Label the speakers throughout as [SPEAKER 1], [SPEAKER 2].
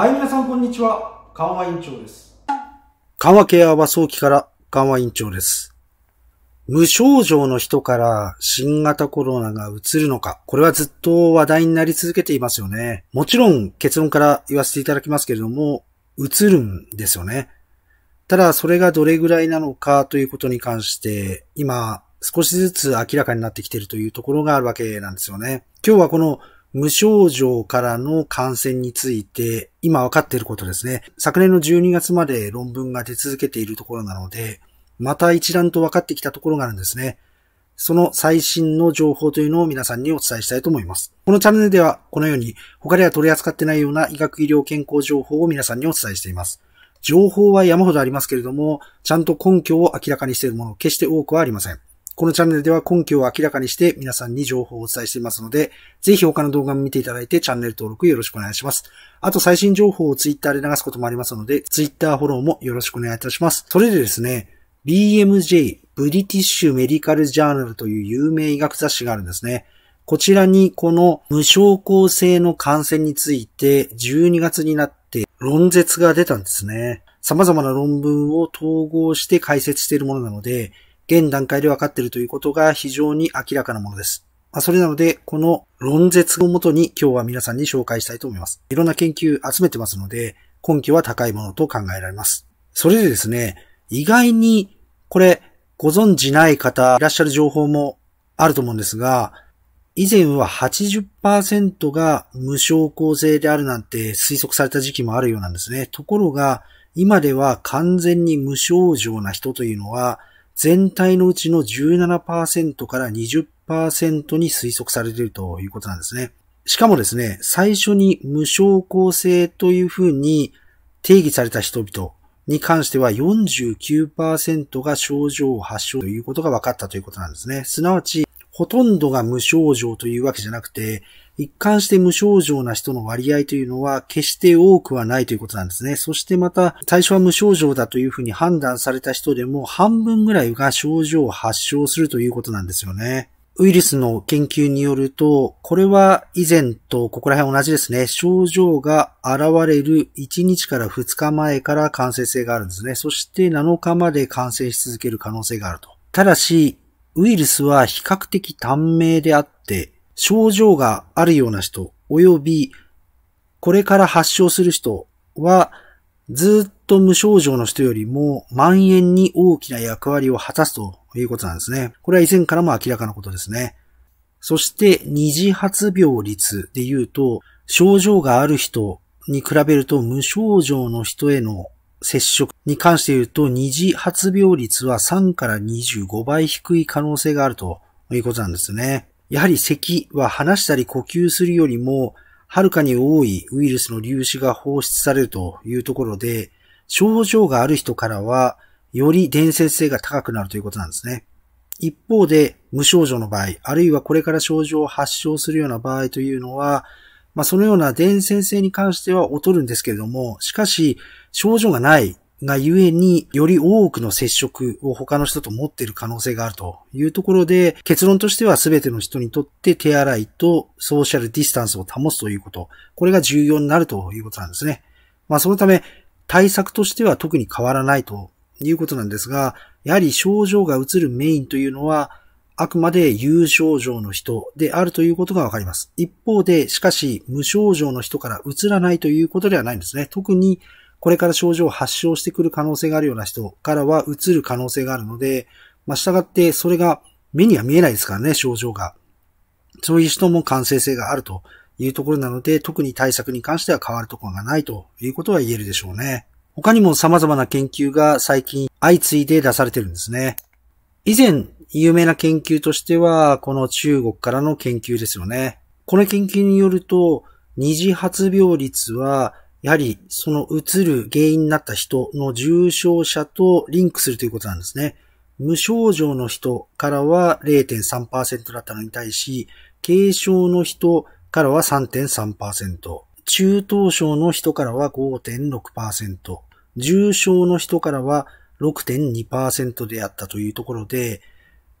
[SPEAKER 1] はい、皆さんこんにちは。緩和委員長です。緩和ケアは早期から緩和委員長です。無症状の人から新型コロナがうつるのか、これはずっと話題になり続けていますよね。もちろん結論から言わせていただきますけれども、うつるんですよね。ただそれがどれぐらいなのかということに関して、今少しずつ明らかになってきているというところがあるわけなんですよね。今日はこの無症状からの感染について、今分かっていることですね。昨年の12月まで論文が出続けているところなので、また一段と分かってきたところがあるんですね。その最新の情報というのを皆さんにお伝えしたいと思います。このチャンネルではこのように他では取り扱ってないような医学医療健康情報を皆さんにお伝えしています。情報は山ほどありますけれども、ちゃんと根拠を明らかにしているもの、決して多くはありません。このチャンネルでは根拠を明らかにして皆さんに情報をお伝えしていますので、ぜひ他の動画も見ていただいてチャンネル登録よろしくお願いします。あと最新情報を Twitter で流すこともありますので、Twitter フォローもよろしくお願いいたします。それでですね、BMJ、ブリティッシュメディカルジャーナルという有名医学雑誌があるんですね。こちらにこの無症候性の感染について12月になって論説が出たんですね。様々な論文を統合して解説しているものなので、現段階で分かっているということが非常に明らかなものです。まあ、それなので、この論説をもとに今日は皆さんに紹介したいと思います。いろんな研究集めてますので、根拠は高いものと考えられます。それでですね、意外に、これ、ご存知ない方いらっしゃる情報もあると思うんですが、以前は80%が無症候性であるなんて推測された時期もあるようなんですね。ところが、今では完全に無症状な人というのは全体のうちの17%から20%に推測されているということなんですね。しかもですね、最初に無症候性というふうに定義された人々に関しては49%が症状を発症ということが分かったということなんですね。すなわち、ほとんどが無症状というわけじゃなくて、一貫して無症状な人の割合というのは決して多くはないということなんですね。そしてまた、最初は無症状だというふうに判断された人でも半分ぐらいが症状を発症するということなんですよね。ウイルスの研究によると、これは以前とここら辺同じですね。症状が現れる1日から2日前から感染性があるんですね。そして7日まで感染し続ける可能性があると。ただし、ウイルスは比較的短命であって、症状があるような人、及びこれから発症する人は、ずっと無症状の人よりも蔓延に大きな役割を果たすということなんですね。これは以前からも明らかなことですね。そして二次発病率で言うと、症状がある人に比べると無症状の人への接触に関して言うと二次発病率は3から25倍低い可能性があるということなんですね。やはり咳は話したり呼吸するよりも、はるかに多いウイルスの粒子が放出されるというところで、症状がある人からは、より伝染性が高くなるということなんですね。一方で、無症状の場合、あるいはこれから症状を発症するような場合というのは、まあ、そのような伝染性に関しては劣るんですけれども、しかし、症状がないがゆえに、より多くの接触を他の人と持っている可能性があるというところで、結論としては全ての人にとって手洗いとソーシャルディスタンスを保つということ、これが重要になるということなんですね。まあそのため、対策としては特に変わらないということなんですが、やはり症状がうつるメインというのは、あくまで有症状の人であるということがわかります。一方で、しかし無症状の人からうつらないということではないんですね。特にこれから症状を発症してくる可能性があるような人からは移る可能性があるので、まあ、従ってそれが目には見えないですからね、症状が。そういう人も感染性があるというところなので、特に対策に関しては変わるところがないということは言えるでしょうね。他にも様々な研究が最近相次いで出されてるんですね。以前、有名な研究としては、この中国からの研究ですよね。この研究によると、二次発病率はやはりその移る原因になった人の重症者とリンクするということなんですね。無症状の人からは0.3%だったのに対し、軽症の人からは3.3%、中等症の人からは5.6%、重症の人からは6.2%であったというところで、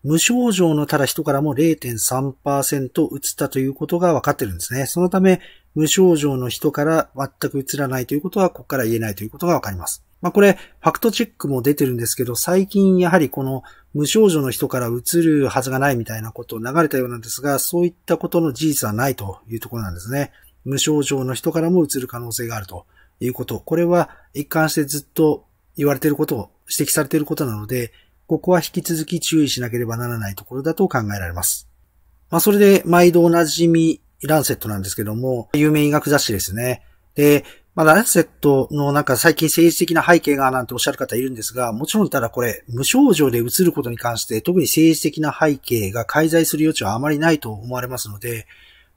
[SPEAKER 1] 無症状のただ人からも0.3%移ったということが分かってるんですね。そのため、無症状の人から全く映らないということは、ここから言えないということがわかります。まあこれ、ファクトチェックも出てるんですけど、最近やはりこの無症状の人から映るはずがないみたいなことを流れたようなんですが、そういったことの事実はないというところなんですね。無症状の人からも映る可能性があるということ。これは一貫してずっと言われていることを指摘されていることなので、ここは引き続き注意しなければならないところだと考えられます。まあ、それで毎度おなじみランセットなんですけども、有名医学雑誌ですね。で、まあ、ランセットのなんか最近政治的な背景がなんておっしゃる方いるんですが、もちろんただこれ、無症状で移ることに関して特に政治的な背景が介在する余地はあまりないと思われますので、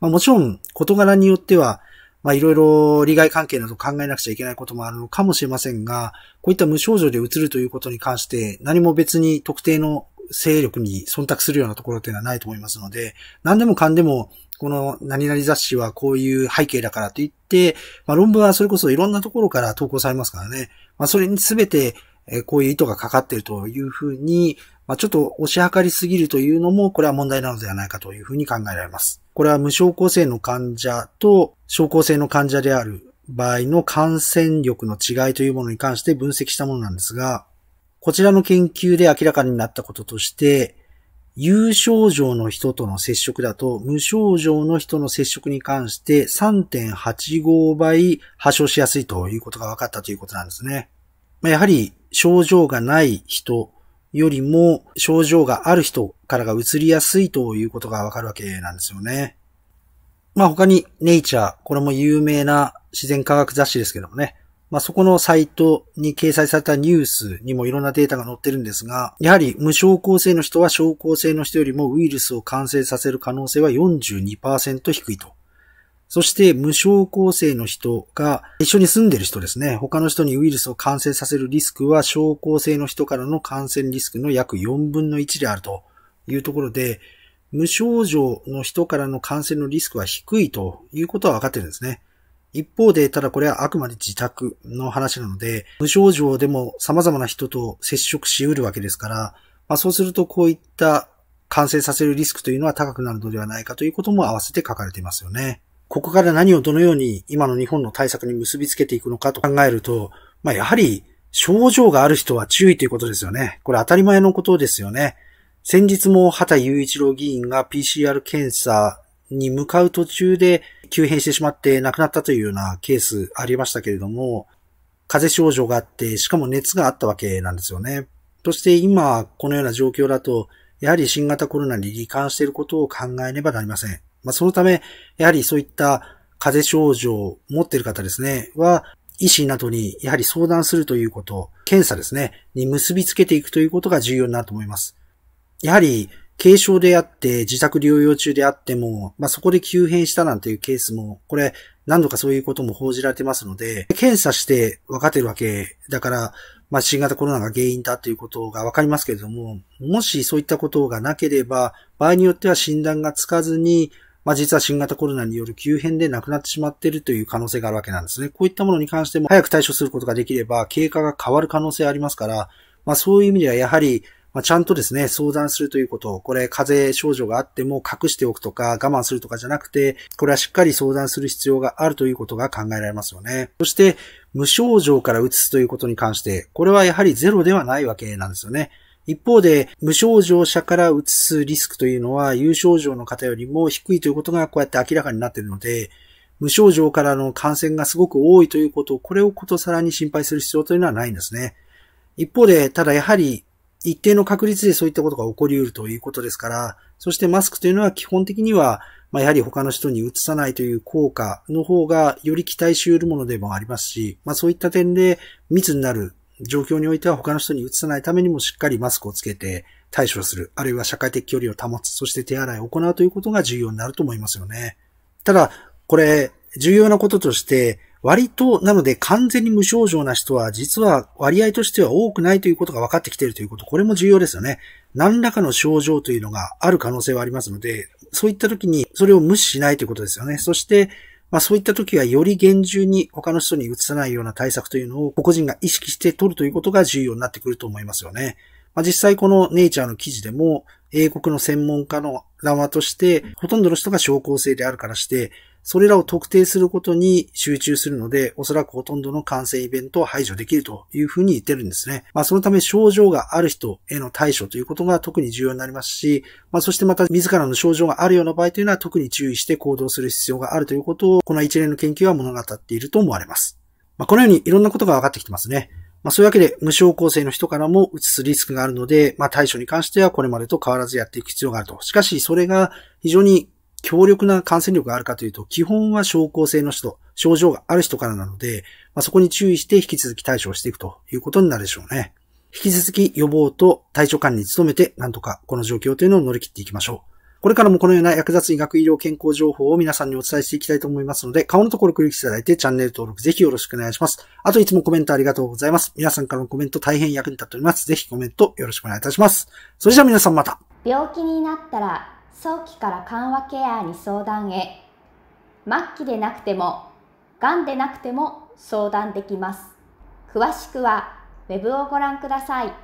[SPEAKER 1] まあ、もちろん事柄によっては、まあ、いろいろ利害関係など考えなくちゃいけないこともあるのかもしれませんが、こういった無症状で移るということに関して何も別に特定の勢力に忖度するようなところというのはないと思いますので、何でもかんでもこの何々雑誌はこういう背景だからといって、まあ、論文はそれこそいろんなところから投稿されますからね。まあ、それに全て、えこういう意図がかかっているというふうに、まあ、ちょっと押し量りすぎるというのも、これは問題なのではないかというふうに考えられます。これは無症候性の患者と症候性の患者である場合の感染力の違いというものに関して分析したものなんですが、こちらの研究で明らかになったこととして、有症状の人との接触だと、無症状の人の接触に関して3.85倍発症しやすいということが分かったということなんですね。やはり症状がない人よりも症状がある人からが移りやすいということが分かるわけなんですよね。まあ他にネイチャー、これも有名な自然科学雑誌ですけどもね。まあ、そこのサイトに掲載されたニュースにもいろんなデータが載ってるんですが、やはり無症候性の人は症候性の人よりもウイルスを感染させる可能性は42%低いと。そして無症候性の人が一緒に住んでる人ですね。他の人にウイルスを感染させるリスクは症候性の人からの感染リスクの約4分の1であるというところで、無症状の人からの感染のリスクは低いということは分かってるんですね。一方で、ただこれはあくまで自宅の話なので、無症状でも様々な人と接触し得るわけですから、まあ、そうするとこういった感染させるリスクというのは高くなるのではないかということも合わせて書かれていますよね。ここから何をどのように今の日本の対策に結びつけていくのかと考えると、まあ、やはり症状がある人は注意ということですよね。これ当たり前のことですよね。先日も畑雄一郎議員が PCR 検査に向かう途中で急変してしまって亡くなったというようなケースありましたけれども、風邪症状があって、しかも熱があったわけなんですよね。そして今、このような状況だと、やはり新型コロナに罹患していることを考えねばなりません。まあ、そのため、やはりそういった風邪症状を持っている方ですね、は、医師などにやはり相談するということ、検査ですね、に結びつけていくということが重要になると思います。やはり、軽症であって、自宅療養中であっても、まあ、そこで急変したなんていうケースも、これ、何度かそういうことも報じられてますので、検査して分かってるわけだから、まあ、新型コロナが原因だということが分かりますけれども、もしそういったことがなければ、場合によっては診断がつかずに、まあ、実は新型コロナによる急変で亡くなってしまっているという可能性があるわけなんですね。こういったものに関しても早く対処することができれば、経過が変わる可能性ありますから、まあ、そういう意味ではやはり、まあ、ちゃんとですね、相談するということ、これ風邪症状があっても隠しておくとか我慢するとかじゃなくて、これはしっかり相談する必要があるということが考えられますよね。そして、無症状からうつということに関して、これはやはりゼロではないわけなんですよね。一方で、無症状者からうつすリスクというのは、有症状の方よりも低いということがこうやって明らかになっているので、無症状からの感染がすごく多いということ、これをことさらに心配する必要というのはないんですね。一方で、ただやはり一定の確率でそういったことが起こり得るということですから、そしてマスクというのは基本的には、まあ、やはり他の人に移さないという効果の方がより期待し得るものでもありますし、まあ、そういった点で密になる状況においては他の人に移さないためにもしっかりマスクをつけて対処する、あるいは社会的距離を保つ、そして手洗いを行うということが重要になると思いますよね。ただ、これ、重要なこととして、割と、なので完全に無症状な人は実は割合としては多くないということが分かってきているということ、これも重要ですよね。何らかの症状というのがある可能性はありますので、そういった時にそれを無視しないということですよね。そして、まあそういった時はより厳重に他の人に移さないような対策というのを個々人が意識して取るということが重要になってくると思いますよね。まあ実際このネイチャーの記事でも英国の専門家の談話としてほとんどの人が症候性であるからしてそれらを特定することに集中するので、おそらくほとんどの感染イベントを排除できるというふうに言ってるんですね。まあ、そのため症状がある人への対処ということが特に重要になりますし、まあ、そしてまた自らの症状があるような場合というのは特に注意して行動する必要があるということを、この一連の研究は物語っていると思われます。まあ、このようにいろんなことが分かってきてますね。まあ、そういうわけで、無症候性の人からも移すリスクがあるので、まあ、対処に関してはこれまでと変わらずやっていく必要があると。しかし、それが非常に強力な感染力があるかというと、基本は症候性の人、症状がある人からなので、まあ、そこに注意して引き続き対処をしていくということになるでしょうね。引き続き予防と体調管理に努めて、なんとかこの状況というのを乗り切っていきましょう。これからもこのような役立つ医学医療健康情報を皆さんにお伝えしていきたいと思いますので、顔のところクリックしていただいてチャンネル登録ぜひよろしくお願いします。あといつもコメントありがとうございます。皆さんからのコメント大変役に立っております。ぜひコメントよろしくお願いいたします。それじゃあ皆さんまた。病気になったら早期から緩和ケアに相談へ末期でなくてもがんでなくても相談できます詳しくはウェブをご覧ください